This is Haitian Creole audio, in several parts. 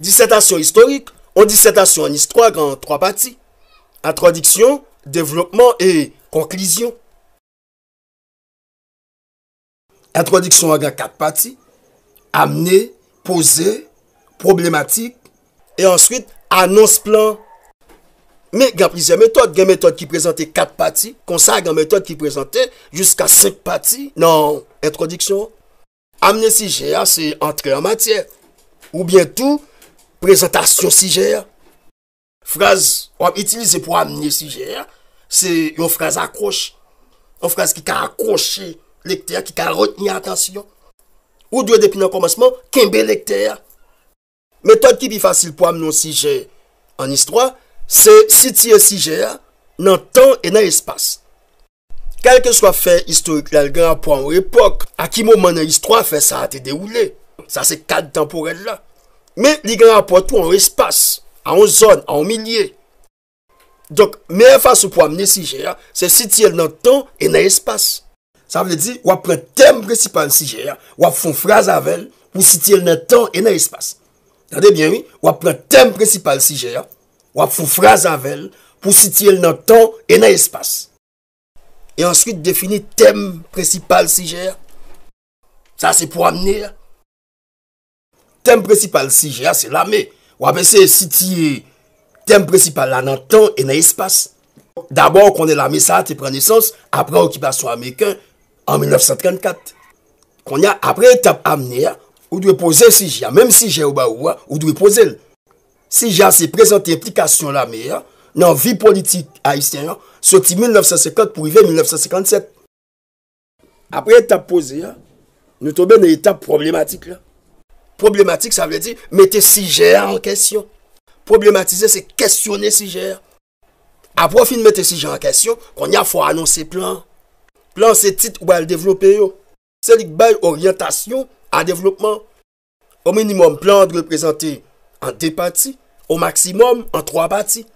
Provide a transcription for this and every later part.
Disetasyon istorik. On disetasyon an istorik an 3 pati. Atrodiksyon, devlopman e konklysyon. Atrodiksyon an 4 pati. Amne, pose, problematik, e answit, anons plan. Me, gen plizye metod. Gen metod ki prezante 4 pati. Konsa gen metod ki prezante jiska 5 pati nan atrodiksyon. Amne si jea se antre an matye. Ou bien tou, Prezentasyon si jè ya. Fraz wap itilize pou amnen si jè ya, se yon fraz akroche. Yon fraz ki ka akroche lektèr, ki ka retenye atensyon. Ou dwe depi nan komasman, kembe lektèr. Metode ki bi fasil pou amnen si jè ya an istwa, se sitye si jè ya nan tan e nan espas. Kalke swa fè istorik lalgan pou an epok, a ki moun man an istwa fè sa a te deroule. Sa se kad temporel la. Me li gran apotou an espas, an zon, an milye. Donk, men faso pou amene si jè, se sitye l nan ton en espas. Sa vle di, wap pre tem precipal si jè, wap fon fraz avèl pou sitye l nan ton en espas. Tande bien, wap pre tem precipal si jè, wap fon fraz avèl pou sitye l nan ton en espas. E answit defini tem precipal si jè, sa se pou amene sijè. Temp presipal si jea se lame. Ou apese si ti temp presipal la nan tan e nan espas. Dabor konen lame sa te prenesans apre okipasyon Amerikan an 1934. Konen apre etap amene ya, ou dwe pose si jea. Mem si jea ou ba ouwa, ou dwe pose l. Si jea se prezante plikasyon lame ya, nan vi politik a istenyan, soti 1950 pou iven 1957. Apre etap pose ya, nou tobe nan etap problematik la. Problematik sa vle di mette sijer an kesyon. Problematize se kestyonne sijer. A profil mette sijer an kesyon, kon ya fwa anonsi plan. Plan se tit wèl devlopè yo. Se lik bèl orientasyon an devlopman. O minimum plan reprezenté an depati. O maksimum an trwabati.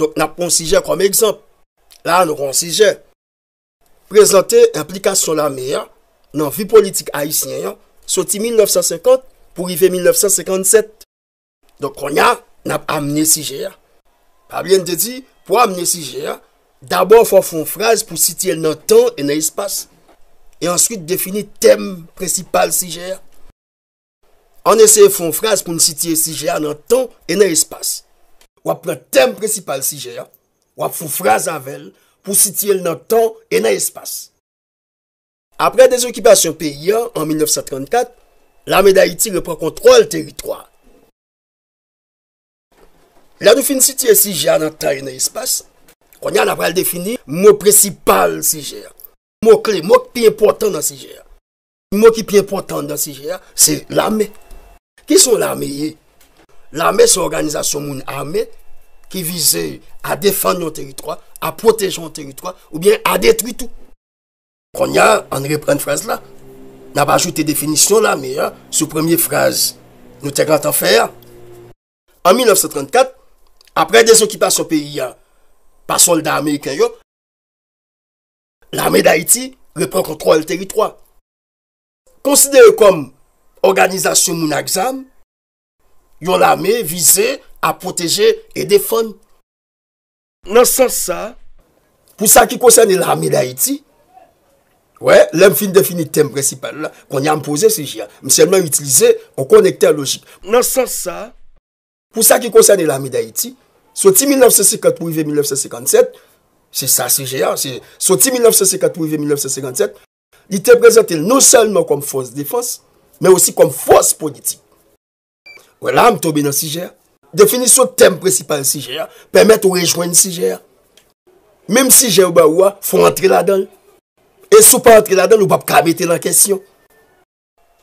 Donk nap kon sijer konm ekzamp. La nou kon sijer. Prezenté implikasyon la meya nan vi politik haisyen yo. Soti 1950 pou rive 1957. Don kon ya, nap amne sije ya. Pa bien de di, pou amne sije ya, d'abor fwa fon fraz pou sitye l nan tan e nan espas. E answit defini tem precipal sije ya. An ese fon fraz pou n sitye sije ya nan tan e nan espas. Wap le tem precipal sije ya, wap fwa fraz avel pou sitye l nan tan e nan espas. apre dezokipasyon pe yon, an 1934, l ame da iti repre kontrol teritwa. La nou fin siti e si jya nan tari nan espas, kon jan apre al defini, mou precipal si jya. Mou kli, mou ki pi importan nan si jya. Mou ki pi importan nan si jya, se l ame. Ki son l ame ye? L ame se organizasyon moun ame, ki vize a defan nan teritwa, a protej nan teritwa, ou bien a detritou. Kon ya, an repren frase la. Na pa ajoute definisyon la, me ya, sou premye frase, nou tèk lantan fè ya. An 1934, apre de zon ki pa sou peyi ya, pa soldat Amerikan yo, l'armè d'Haïti repren kontrol teritwa. Konsidè yo kom organizasyon moun aksam, yo l'armè vize a poteje e defon. Nan san sa, pou sa ki konsen l'armè d'Haïti, Wè, lèm fin defini tem precipal la, kon yam pose si jè, mse mwen itilize, kon konekte a logik. Mwen san sa, pou sa ki konsan e la ame da iti, sou ti 1950-1957, se sa si jè, sou ti 1950-1957, di te prezante nou salman kom fos defos, men osi kom fos politik. Wè, lèm tobe nan si jè, defini sou tem precipal si jè, pèmèt ou rejwen si jè, mèm si jè ou ba oua, foun antre la dan, E sou pa antre la den nou bab kabete la kesyon.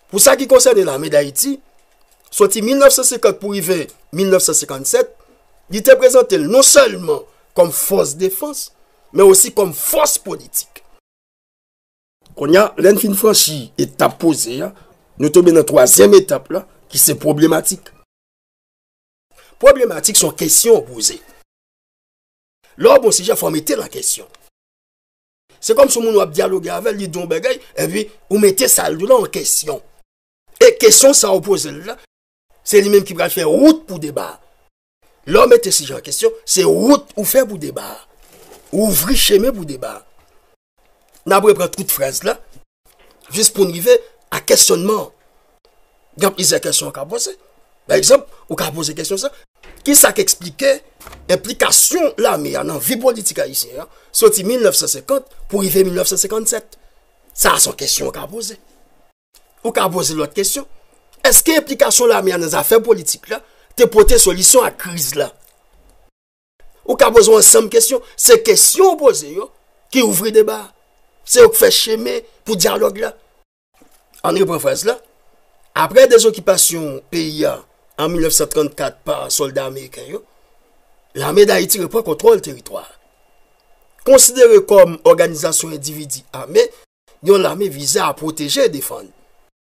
Pou sa ki konser de la Medayeti, soti 1954 pou hiver 1957, di te prezante non selman kom fos defans, men osi kom fos politik. Kon ya, len fin fos ki eta pose, nou tebe nan troasyem etape la, ki se problematik. Problematik son kesyon opose. Lò bon si jè fomete la kesyon. Se kom sou moun wap diyaloge avel, li don begey, evi, ou mette saldo la an kesyon. E kesyon sa opoze l la, se li menm ki pral fè route pou deba. Lò mette si jan kesyon, se route ou fè pou deba. Ou vri cheme pou deba. N apre pral tout frez la, jis pou nivè a kesyonman. Gamp, isè kesyon akapose. Be exemple, ou kapose kesyon sa. Ki sa ke eksplike implikasyon la mi an an vi politika isi an, soti 1950 pou ive 1957. Sa a son kestyon ou ka apose. Ou ka apose lout kestyon. Eske implikasyon la mi an an zafè politik la te pote solisyon an kriz la. Ou ka apose an sam kestyon. Se kestyon apose yo ki ouvri deba. Se ou kfe cheme pou diyalog la. An reprefez la. Apre dezokipasyon P.I.A. an 1934 pa soldat Amerikanyo, l'armè d'Haïti repre kontrol teritoire. Konsidere kom organizasyon individi armè, yon l'armè vize a proteje et defande.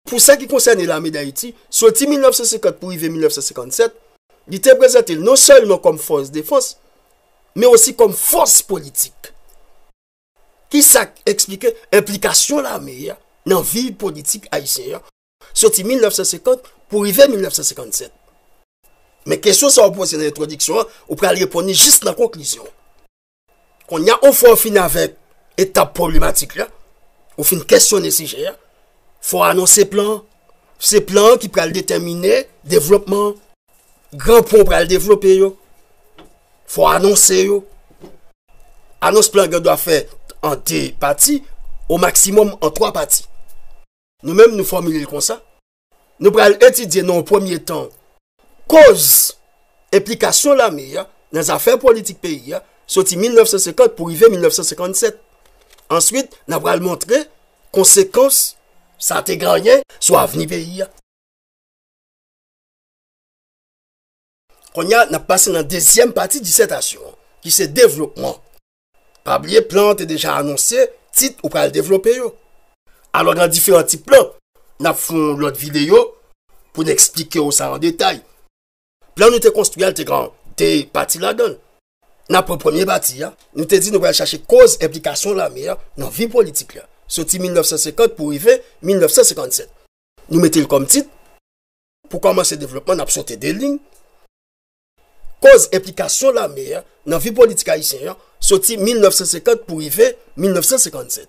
Pou sa ki konsenè l'armè d'Haïti, soti 1954 pou hivè 1957, di te prezente non sol non kom fons defanse, men osi kom fons politik. Ki sa eksplike implikasyon l'armè ya nan vi politik Haïtien, soti 1950 pou hivè 1957. Men kesyon sa ou posye nan retrodiksyon an, ou pral reponi jist nan konklysyon. Kon nyan ou fwa ou fin avè etap problematik la, ou fin kestyon esi jè, fwa anons se plan, se plan ki pral determine devlopman, granpon pral devlopye yo, fwa anons se yo. Anons plan gen do a fè an te pati, ou maksimum an 3 pati. Nou menm nou formile kon sa. Nou pral etidye nan ou premier tan, Koz, eplikasyon la mi, nan zafen politik peyi, soti 1950 pou ive 1957. Answit, nan pral montre konsekons, sante granyen, swa avni peyi. Konya, nan pase nan dezyem pati disetasyon, ki se devlopman. Pabliye, plan te deja anonsye, tit ou pral devloppe yo. Alor, nan diferent tip plan, nan foun lot videyo pou n'explike yo sa an detay. Vla nou te konstruyèl te gran, te pati la don. Na pou premier bati ya, nou te di nou vèl chache koz eplikasyon la meyè nan vi politik lè. Soti 1950 pou ivè 1957. Nou mette lè kom tit pou koman se devlopman ap sote de lign. Koz eplikasyon la meyè nan vi politik a yi chenye, soti 1950 pou ivè 1957.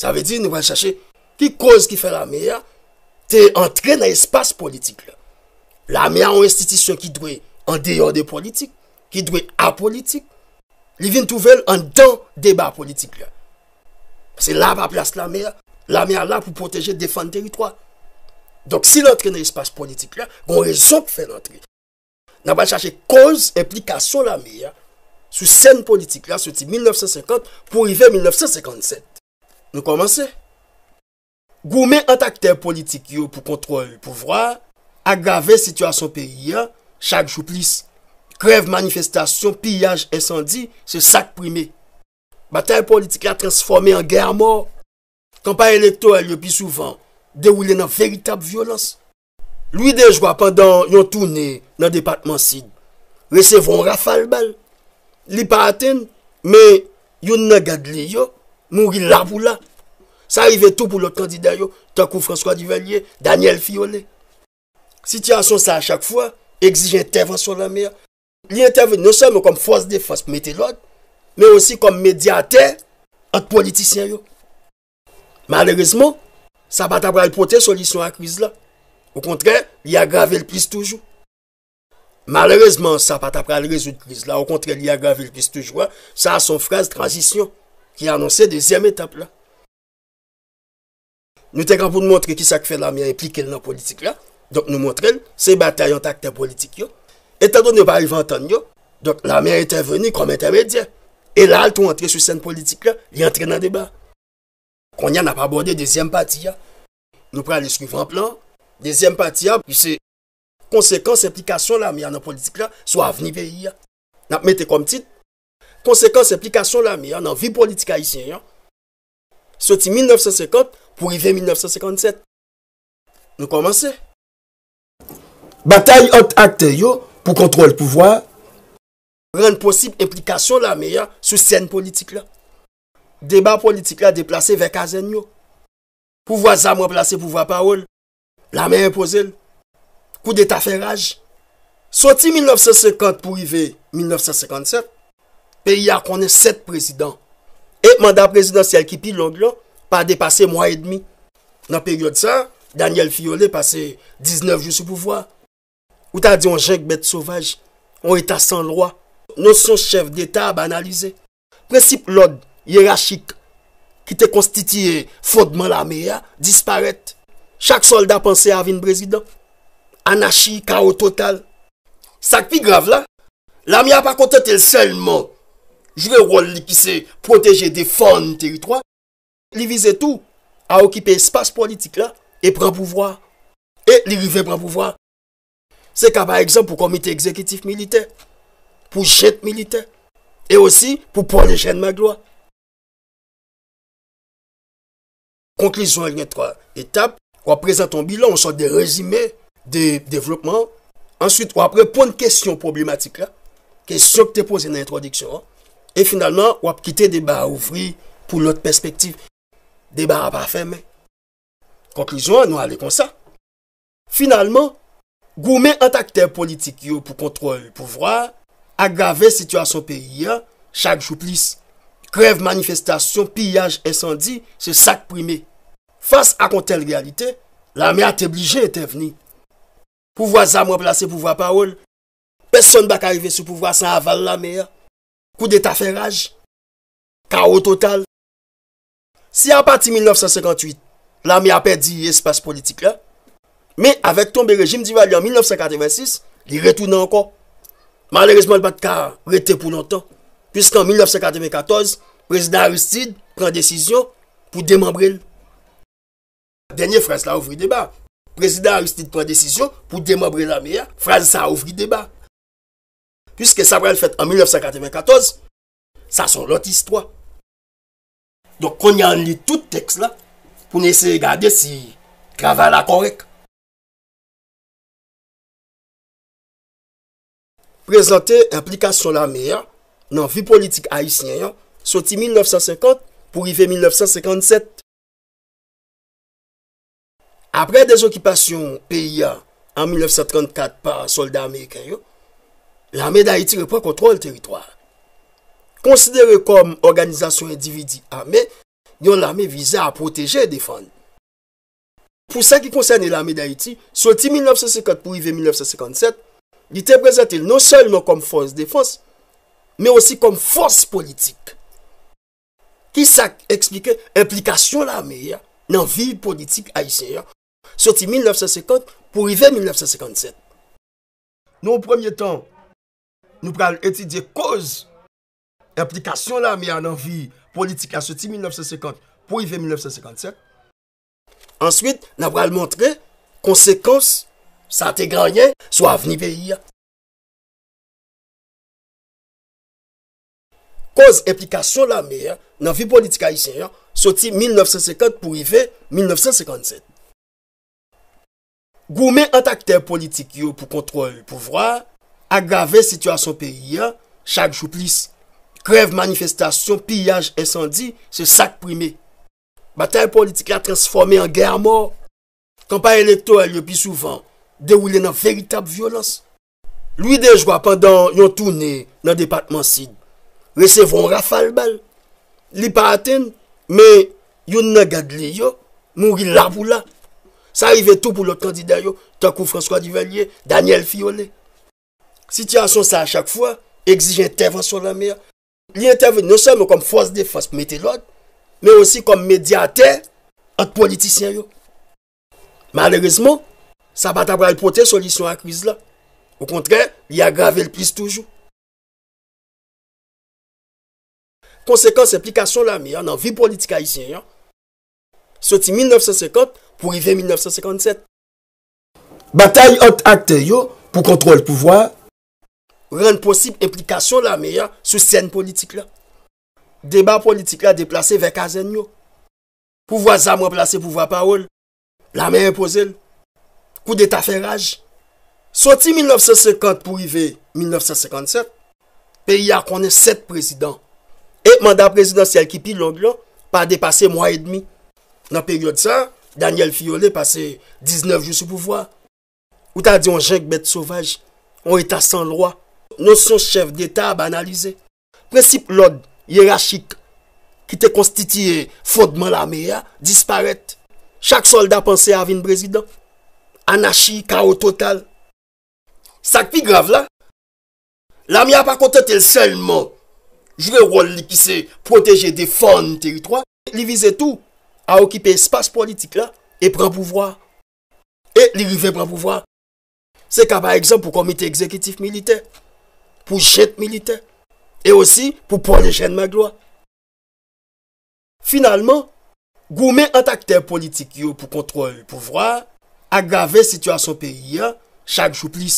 Sa vè di nou vèl chache ki koz ki fè la meyè te antre nan espas politik lè. La miya ou institisyon ki dwe en deyon de politik, ki dwe a politik, li vin touvel an dan deba politik la. Se la pa plas la miya, la miya la pou poteje defan teritwa. Donk si lantre nan espase politik la, goun rezon pou fè lantre. Nan pa chache koz implikasyon la miya sou sèn politik la soti 1950 pou rive 1957. Nou komanse. Goun men antakter politik yo pou kontrol pou vwa, Agrave situasyon periya, chak chouplis. Krev manifestasyon, piyaj esandi, se sak primi. Batae politika transforme an ger mor. Kampan elektor el yo pi souvan, derwile nan veritab violans. Lui de jwa pandan yon toune nan departman Sid, resevon rafal bal. Li pa aten, me yon nan gadle yo, mouri labou la. Sa arrive tout pou lot kandida yo, takou François Duvelier, Daniel Fiole. Sityansyon sa a chak fwa, egzije entevansyon la miya. Li entevansyon nou seme kom fos de fos metelod, men osi kom mediatè ak politisyen yo. Malreseman, sa pat apra y pote solisyon ak kriz la. Ou kontre, li agrave l plis toujou. Malreseman, sa pat apra l rezout kriz la. Ou kontre, li agrave l plis toujou. Sa son fraz transisyon, ki anonsè dezem etap la. Nou te kapou n montre ki sa kfe la miya implike nan politik la. Donk nou montren, se batè yon takten politik yo, etan don yon pari vantan yo, donk la mi a interveni konmète medyen. E lal tou antre sou sen politik la, li antre nan deban. Konya nan ap abordè dezyen pati ya, nou pralè sou vant plan, dezyen pati ya, yose konsekans aplikasyon la mi a nan politik la, sou avni veyi ya. Nan ap mette konm tit, konsekans aplikasyon la mi a nan vi politik a yosyen ya, soti 1950 pou yve 1957. Bataille hote akte yo pou kontrol pouvoi. Ren posib implikasyon la meya sou sjen politik la. Deba politik la deplase vek azen yo. Pouvoi zan mwen plase pouvoi parol. La meya impozel. Kou de taferaj. Soti 1950 pou i ve 1957. Pe y a konen 7 prezident. Et manda prezidential ki pi lond lo pa depase mwa et demi. Nan peryode sa Daniel Fiole pase 19 jou sou pouvoi. Ou ta di an jèk bèt sauvaj, an état san lwa. Non son chèv d'état banalize. Prensip lòd, yérachik, ki te konstiti fòdman la mèya, disparèt. Chak soldat pansè avin brésidant. Anachik, kao total. Sakpi grav la, la mèya pa kontè tel sèlman. Jwè wòl li ki se protèje de fòn teritwa. Li vize tout a okipè espase politik la, e pran pouvoi, e li rive pran pouvoi. Se ka pa ekzamp pou komite ekzekitif milite. Pou jet milite. E osi pou pon le jen magloa. Konkrizon yon etap. Wap prezent ton bilon. On son de rezime de devlopman. Ansyit wap repon kestyon problematik la. Kè syok te pose nan introdiksyon. E finalman wap kite deba ouvri pou lot perspektiv. Deba apafem. Konkrizon anou alè kon sa. Finalman. Goume entakte politik yo pou kontrol pouvwa, agrave situasyon peyi ya, chak chouplis, kreve manifestasyon, piyaj, esandi, se sak prime. Fas akontel realite, la mi a te blije et te vni. Pouvwa zamo plase pouvwa parol, peson bak arive sou pouvwa san aval la mi ya, kou de taferaj, kao total. Si apati 1958, la mi a pedi espas politik la, Me avèk tombe rejim di vali an 1956, li retoun an kon. Malèrezman bat ka rete pou lantan. Pisk an 1994, prezident Aristide pran desisyon pou demanbrel. A denye frans la ouvri deba. Prezident Aristide pran desisyon pou demanbrel an mea, frans sa ouvri deba. Pisk an sa pran fèt an 1994, sa son lot istwa. Donk kon yon li tout teks la pou nese yi gade si kravala korek. Prezante implikasyon l'Ameya nan vi politik Aïs Nyeyan soti 1950 pou rive 1957. Apre dezokipasyon P.I.A. an 1934 pa soldat Amerikanyo, l'Amey d'Aïti repan kontrol teritoar. Konsidere kom organizasyon individi Amey, yon l'Amey vize a proteje e defan. Pou sa ki konsene l'Amey d'Aïti, soti 1950 pou rive 1957, Ni te prezente non selman kom fons defans, me osi kom fons politik. Ki sa eksplike implikasyon la mey an nan vi politik a Isenya, soti 1950 pou hivè 1957. Nou ou premye tan, nou pral etidye koz implikasyon la mey an nan vi politik a soti 1950 pou hivè 1957. Ansywit, nan pral montre konsekons Sa te granyen, swa avni peyi ya. Koz eplikasyon la mer, nan vi politika isen ya, soti 1950 pou rive 1957. Goume antakte politik yo pou kontrol pouvwa, agrave situasyon peyi ya, chak chouplis. Krev, manifestasyon, piyaj, esandi se sak prime. Batae politik ya transforme an ger mor. Kampanye leto el yo pi souvan. Derwile nan veritab violans. Lui de jwa pandan yon toune nan departman Sid. Recevron rafal bal. Li pa aten. Me yon nan gadle yo. Mouri labou la. Sa arrive tout pou lot kandida yo. Tankou François Duvalier. Daniel Fiole. Sitya son sa a chak fwa. Exige intervansyon la miya. Li intervansyon non seme kom fwaz defans metelod. Me osi kom medyater. Ant politisyen yo. Malerizmo. Sa bata bral pote solisyon a kriz la. Ou kontre, li agrave l plis toujou. Konsekons, implikasyon la meyan nan vi politika yi syen yon. Soti 1950, pou rive 1957. Bata yi ot akte yo pou kontrol pouvwa. Ren posib implikasyon la meyan sou syen politik la. Deba politik la deplase vek azen yo. Pouvwa zamo plase pouvwa paol. La mey repose l. Kou de ta fè raje. Soti 1950 pou yve 1957, pe y a konen 7 prezident. Et manda prezidential ki pi lòd lò, pa depase mwa et demi. Nan peryode sa, Daniel Fiole passe 19 jou sou pouvoi. Ou ta di yon jèk bete sauvage, yon etat san lò. Non son chef d'etat banalize. Precipe lòd, yirachik, ki te konstitye fondman la meya, disparète. Chak soldat pense avin prezident. anashi, kao total. Sakpi grav la, la mi a pa konten tel selman, jve rol li ki se proteje de fon teritwa, li vize tou a okipe espase politik la, e pran pouvwa. E li rive pran pouvwa. Se kaba ekzem pou komite ekzekitif milite, pou jet milite, e osi pou pon le jen magloa. Finalman, gou me antakter politik yo pou kontrol pouvwa, Agrave situasyon peyi ya, chak chouplis.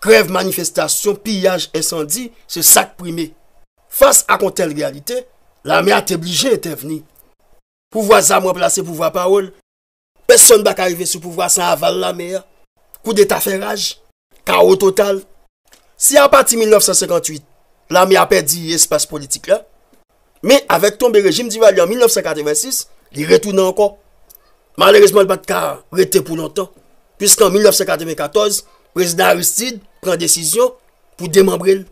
Krev manifestasyon, piyaj, esandi, se sak primi. Fas akon tel realite, la mi a te blije et te vni. Pouvoi zamo plase pouvoi parol. Peson bak arive sou pouvoi san aval la mi ya. Kou de taferaj, kao total. Si apati 1958, la mi a perdi espase politik la. Me avek tombe rejim di vali an 1986, li retounen anko. Malerizman Batkar rete pou lontan, pisk an 1994, Prezident Aristide pren desisyon pou demanbrel.